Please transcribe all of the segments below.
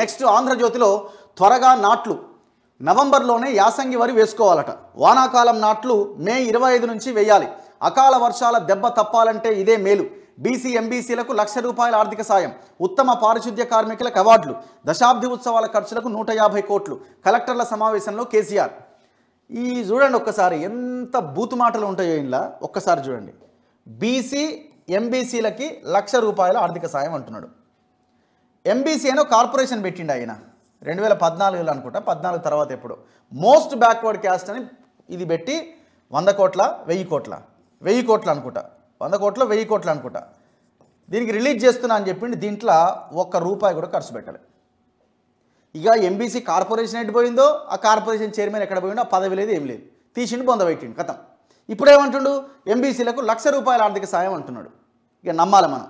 next ఆంధ్రజ్యోతిలో త్వరగా నాట్లు నవంబర్లోనే యాసంగి వరి వేసుకోవాలట వానాకాలం నాట్లు మే ఇరవై ఐదు నుంచి వేయాలి అకాల వర్షాల దెబ్బ తప్పాలంటే ఇదే మేలు బీసీ ఎంబీసీలకు లక్ష రూపాయల ఆర్థిక సాయం ఉత్తమ పారిశుద్ధ్య కార్మికులకు అవార్డులు దశాబ్ది ఉత్సవాల ఖర్చులకు నూట యాభై కోట్లు కలెక్టర్ల సమావేశంలో కేసీఆర్ ఈ చూడండి ఒక్కసారి ఎంత బూతు మాటలు ఉంటాయో ఇంట్లో ఒక్కసారి చూడండి బీసీ ఎంబీసీలకి లక్ష రూపాయల ఆర్థిక సాయం అంటున్నాడు ఎంబీసీ అని కార్పొరేషన్ పెట్టిండు ఆయన రెండు వేల పద్నాలుగులో అనుకుంటా పద్నాలుగు తర్వాత ఎప్పుడు మోస్ట్ బ్యాక్వర్డ్ క్యాస్ట్ అని ఇది పెట్టి వంద కోట్ల వెయ్యి కోట్ల వెయ్యి కోట్ల అనుకుంటా వంద కోట్ల వెయ్యి కోట్ల అనుకుంటా దీనికి రిలీజ్ చేస్తున్నా అని చెప్పిండి దీంట్లో ఒక్క రూపాయి కూడా ఖర్చు పెట్టాలి ఇక ఎంబీసీ కార్పొరేషన్ ఎటు పోయిందో ఆ కార్పొరేషన్ చైర్మన్ ఎక్కడ పోయిందో ఆ పదవి లేదు ఏం లేదు తీసిండు బొంద పెట్టిండు కథం ఇప్పుడేమంటుండు ఎంబీసీలకు లక్ష రూపాయల ఆర్థిక సాయం అంటున్నాడు ఇక నమ్మాలి మనం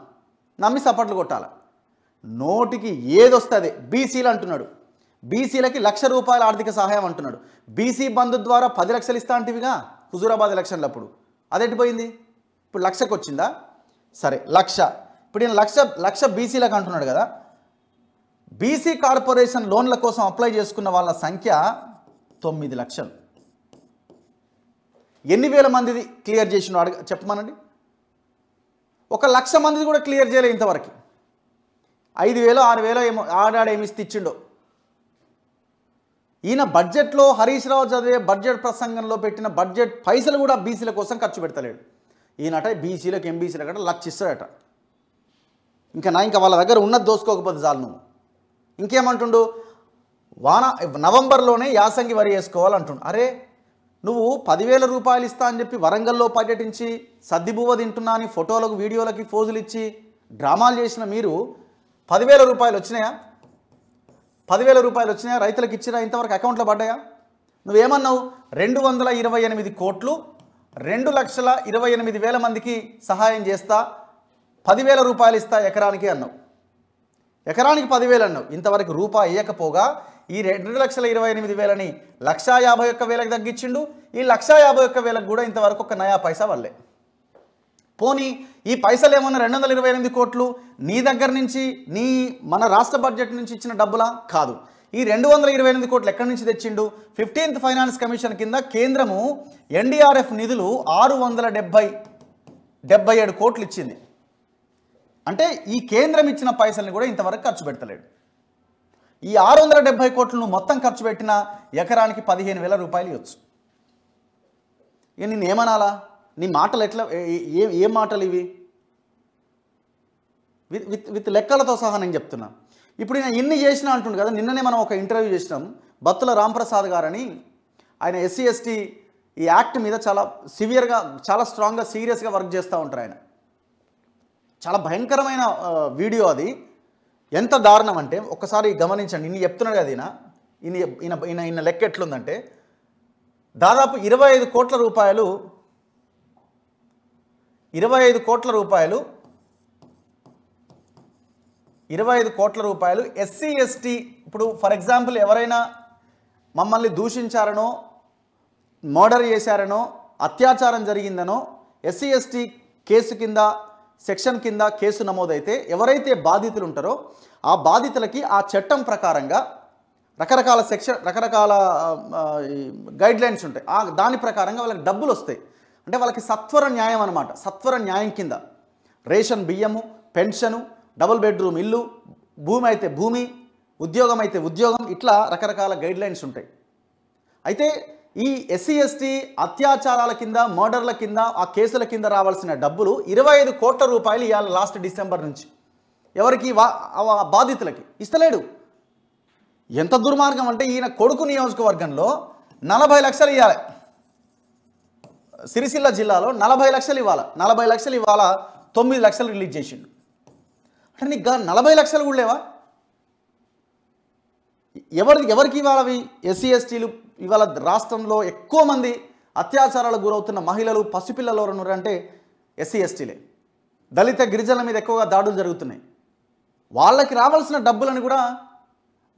నమ్మి సపోర్ట్లు కొట్టాలి నోటికి ఏదొస్తుంది బీసీలు అంటున్నాడు బీసీలకి లక్ష రూపాయల ఆర్థిక సహాయం అంటున్నాడు బీసీ బంధు ద్వారా పది లక్షలు ఇస్తా అంటివిగా హుజూరాబాద్ ఎలక్షన్లు అప్పుడు పోయింది ఇప్పుడు లక్షకు వచ్చిందా సరే లక్ష ఇప్పుడు ఈయన లక్ష లక్ష బీసీలకు అంటున్నాడు కదా బీసీ కార్పొరేషన్ లోన్ల కోసం అప్లై చేసుకున్న వాళ్ళ సంఖ్య తొమ్మిది లక్షలు ఎన్ని వేల మందిది క్లియర్ చేసిన అడగ చెప్పమనండి ఒక లక్ష మందిది కూడా క్లియర్ చేయలే ఇంతవరకు ఐదు వేలో ఆరు వేలో ఏమో ఆడాడు ఏమి ఇచ్చిండో ఈయన బడ్జెట్లో హరీష్ రావు చదివే బడ్జెట్ ప్రసంగంలో పెట్టిన బడ్జెట్ పైసలు కూడా బీసీల కోసం ఖర్చు పెడతలేడు ఈయనట బీసీలకు ఎంబీసీలకు గట లక్ష ఇస్తాడట ఇంకా నా ఇంకా వాళ్ళ దగ్గర ఉన్నది దోసుకోకపోతే చాలు నువ్వు ఇంకేమంటుండు వాన నవంబర్లోనే యాసంగి వరి వేసుకోవాలంటుండు అరే నువ్వు పదివేల రూపాయలు ఇస్తా అని చెప్పి వరంగల్లో పర్యటించి సద్దిబువ్వ తింటున్నా అని ఫోటోలకు వీడియోలకి ఫోజులు ఇచ్చి డ్రామాలు చేసిన మీరు పదివేల రూపాయలు వచ్చినాయా పదివేల రూపాయలు వచ్చినాయా రైతులకు ఇచ్చినా ఇంతవరకు అకౌంట్లో పడ్డాయా నువ్వేమన్నావు రెండు వందల ఇరవై ఎనిమిది కోట్లు రెండు లక్షల ఇరవై ఎనిమిది వేల మందికి సహాయం చేస్తా పదివేల రూపాయలు ఇస్తా ఎకరానికి అన్నావు ఎకరానికి పదివేలు అన్నావు ఇంతవరకు రూపాయి ఇవ్వకపోగా ఈ రెండు లక్షల ఇరవై ఎనిమిది వేలని లక్షా యాభై ఒక్క వేలకు తగ్గించిండు ఈ లక్షా యాభై ఒక్క వేలకు కూడా ఇంతవరకు ఒక నయా పైసా వల్లే పోనీ ఈ పైసలు ఏమన్నా రెండు వందల ఇరవై ఎనిమిది కోట్లు నీ దగ్గర నుంచి నీ మన రాష్ట్ర బడ్జెట్ నుంచి ఇచ్చిన డబ్బులా కాదు ఈ రెండు వందల ఇరవై ఎనిమిది కోట్లు ఎక్కడి నుంచి తెచ్చిండు ఫిఫ్టీన్త్ ఫైనాన్స్ కమిషన్ కింద కేంద్రము ఎన్డీఆర్ఎఫ్ నిధులు ఆరు వందల డెబ్బై డెబ్బై ఏడు కోట్లు ఇచ్చింది అంటే ఈ కేంద్రం ఇచ్చిన పైసల్ని కూడా ఇంతవరకు ఖర్చు పెడతలేడు ఈ ఆరు వందల డెబ్బై కోట్లను మొత్తం ఖర్చు పెట్టిన ఎకరానికి పదిహేను వేల రూపాయలు ఇవ్వచ్చు ఇక నేను ఏమనాలా నీ మాటలు ఎట్లా ఏ ఏ మాటలు ఇవి విత్ విత్ విత్ లెక్కలతో సహా నేను చెప్తున్నా ఇప్పుడు నేను ఇన్ని చేసినా అంటుండే కదా నిన్ననే మనం ఒక ఇంటర్వ్యూ చేసినాం బత్తుల రాంప్రసాద్ గారని ఆయన ఎస్సీ ఎస్టీ ఈ యాక్ట్ మీద చాలా సివియర్గా చాలా స్ట్రాంగ్గా సీరియస్గా వర్క్ చేస్తూ ఉంటారు ఆయన చాలా భయంకరమైన వీడియో అది ఎంత దారుణం అంటే ఒక్కసారి గమనించండి ఇన్ని చెప్తున్నాడు కదా ఈయన ఈయన ఈయన ఈయన లెక్క ఎట్లుందంటే దాదాపు ఇరవై ఐదు కోట్ల రూపాయలు ఇరవై ఐదు కోట్ల రూపాయలు ఇరవై ఐదు కోట్ల రూపాయలు ఎస్సీ ఎస్టీ ఇప్పుడు ఫర్ ఎగ్జాంపుల్ ఎవరైనా మమ్మల్ని దూషించారనో మర్డర్ చేశారనో అత్యాచారం జరిగిందనో ఎస్సీ ఎస్టీ కేసు కింద సెక్షన్ కింద కేసు నమోదైతే ఎవరైతే బాధితులు ఉంటారో ఆ బాధితులకి ఆ చట్టం ప్రకారంగా రకరకాల సెక్షన్ రకరకాల గైడ్లైన్స్ ఉంటాయి ఆ దాని ప్రకారంగా వాళ్ళకి డబ్బులు వస్తాయి అంటే వాళ్ళకి సత్వర న్యాయం అనమాట సత్వర న్యాయం కింద రేషన్ బియ్యము పెన్షను డబుల్ బెడ్రూమ్ ఇల్లు భూమి అయితే భూమి ఉద్యోగం అయితే ఉద్యోగం ఇట్లా రకరకాల గైడ్లైన్స్ ఉంటాయి అయితే ఈ ఎస్సీ ఎస్టీ అత్యాచారాల కింద మర్డర్ల కింద ఆ కేసుల కింద రావాల్సిన డబ్బులు ఇరవై ఐదు కోట్ల రూపాయలు ఇవాళ లాస్ట్ డిసెంబర్ నుంచి ఎవరికి వా బాధితులకి ఇస్తలేడు ఎంత దుర్మార్గం అంటే ఈయన కొడుకు నియోజకవర్గంలో నలభై లక్షలు ఇవ్వాలి సిరిసిల్ల జిల్లాలో నలభై లక్షలు ఇవ్వాలా నలభై లక్షలు ఇవ్వాలా తొమ్మిది లక్షలు రిలీజ్ చేసిండు అంటే నీకు నలభై లక్షలు కూడా లేవా ఎవరి ఎవరికి ఇవాళ అవి ఎస్సీ ఎస్టీలు ఇవాళ రాష్ట్రంలో ఎక్కువ మంది అత్యాచారాలకు గురవుతున్న మహిళలు పసిపిల్లలు ఎవరు అంటే ఎస్సీ ఎస్టీలే దళిత గిరిజనుల మీద ఎక్కువగా దాడులు జరుగుతున్నాయి వాళ్ళకి రావాల్సిన డబ్బులను కూడా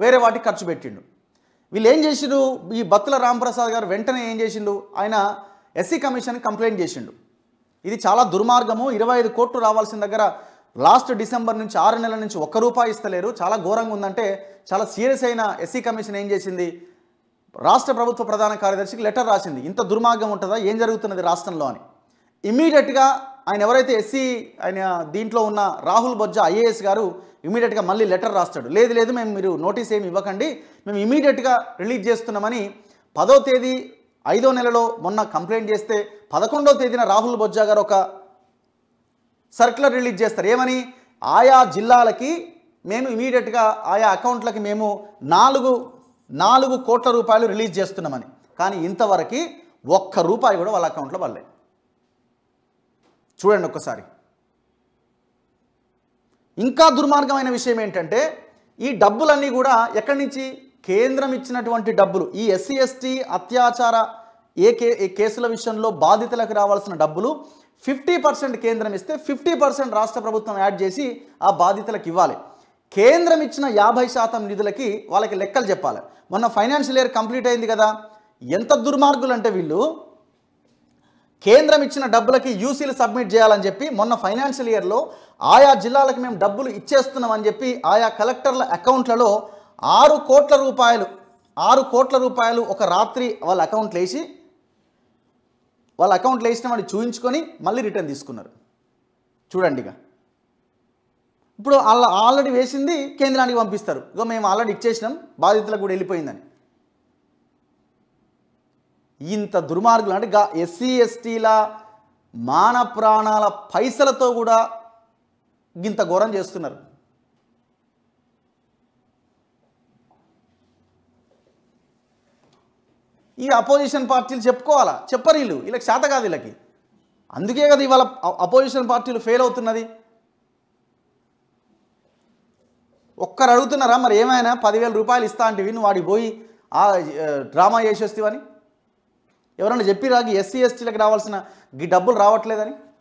వేరే వాటికి ఖర్చు పెట్టిండు వీళ్ళు ఏం చేసిండు ఈ బత్తుల రాంప్రసాద్ గారు వెంటనే ఏం చేసిండు ఆయన ఎస్సీ కమిషన్ కంప్లైంట్ చేసిండు ఇది చాలా దుర్మార్గము ఇరవై ఐదు కోట్లు రావాల్సిన దగ్గర లాస్ట్ డిసెంబర్ నుంచి ఆరు నెలల నుంచి ఒక్క రూపాయి ఇస్తలేరు చాలా ఘోరంగా ఉందంటే చాలా సీరియస్ అయిన ఎస్సీ కమిషన్ ఏం చేసింది రాష్ట్ర ప్రభుత్వ ప్రధాన కార్యదర్శికి లెటర్ రాసింది ఇంత దుర్మార్గం ఉంటుందా ఏం జరుగుతున్నది రాష్ట్రంలో అని ఇమీడియట్గా ఆయన ఎవరైతే ఎస్సీ ఆయన దీంట్లో ఉన్న రాహుల్ బొజ్జ ఐఏఎస్ గారు ఇమీడియట్గా మళ్ళీ లెటర్ రాస్తాడు లేదు లేదు మేము మీరు నోటీస్ ఏమి ఇవ్వకండి మేము ఇమీడియట్గా రిలీజ్ చేస్తున్నామని పదో తేదీ ఐదో నెలలో మొన్న కంప్లైంట్ చేస్తే పదకొండో తేదీన రాహుల్ బొజ్జా గారు ఒక సర్క్యులర్ రిలీజ్ చేస్తారు ఏమని ఆయా జిల్లాలకి మేము ఇమీడియట్గా ఆయా అకౌంట్లకి మేము నాలుగు నాలుగు కోట్ల రూపాయలు రిలీజ్ చేస్తున్నామని కానీ ఇంతవరకు ఒక్క రూపాయి కూడా వాళ్ళ అకౌంట్లో పడలేదు చూడండి ఒక్కసారి ఇంకా దుర్మార్గమైన విషయం ఏంటంటే ఈ డబ్బులన్నీ కూడా ఎక్కడి నుంచి కేంద్రం ఇచ్చినటువంటి డబ్బులు ఈ ఎస్సీ ఎస్టీ అత్యాచార ఏ కే కేసుల విషయంలో బాధితులకు రావాల్సిన డబ్బులు ఫిఫ్టీ పర్సెంట్ కేంద్రం ఇస్తే ఫిఫ్టీ పర్సెంట్ రాష్ట్ర ప్రభుత్వం యాడ్ చేసి ఆ బాధితులకు ఇవ్వాలి కేంద్రం ఇచ్చిన యాభై శాతం నిధులకి వాళ్ళకి లెక్కలు చెప్పాలి మొన్న ఫైనాన్షియల్ ఇయర్ కంప్లీట్ అయింది కదా ఎంత దుర్మార్గులు అంటే వీళ్ళు కేంద్రం ఇచ్చిన డబ్బులకి యూసీలు సబ్మిట్ చేయాలని చెప్పి మొన్న ఫైనాన్షియల్ ఇయర్లో ఆయా జిల్లాలకు మేము డబ్బులు ఇచ్చేస్తున్నామని చెప్పి ఆయా కలెక్టర్ల అకౌంట్లలో ఆరు కోట్ల రూపాయలు ఆరు కోట్ల రూపాయలు ఒక రాత్రి వాళ్ళ అకౌంట్లు వేసి వాళ్ళ అకౌంట్లో వేసిన వాడిని చూయించుకొని మళ్ళీ రిటర్న్ తీసుకున్నారు చూడండి ఇక ఇప్పుడు వాళ్ళ ఆల్రెడీ వేసింది కేంద్రానికి పంపిస్తారు ఇక మేము ఆల్రెడీ ఇచ్చేసినాం బాధితులకు కూడా వెళ్ళిపోయిందని ఇంత దుర్మార్గులు అంటే గా ఎస్సీ ఎస్టీల మాన ప్రాణాల పైసలతో కూడా ఇంత ఘోరం చేస్తున్నారు ఈ అపోజిషన్ పార్టీలు చెప్పుకోవాలా చెప్పరు వీళ్ళు వీళ్ళకి శాత కాదు వీళ్ళకి అందుకే కదా ఇవాళ అపోజిషన్ పార్టీలు ఫెయిల్ అవుతున్నది ఒక్కరు అడుగుతున్నారా మరి ఏమైనా పదివేల రూపాయలు ఇస్తా అంటే విని వాడికి పోయి ఆ డ్రామా చేసేస్తేవని ఎవరన్నా చెప్పిరాకి ఎస్సీ ఎస్టీలకు రావాల్సిన డబ్బులు రావట్లేదని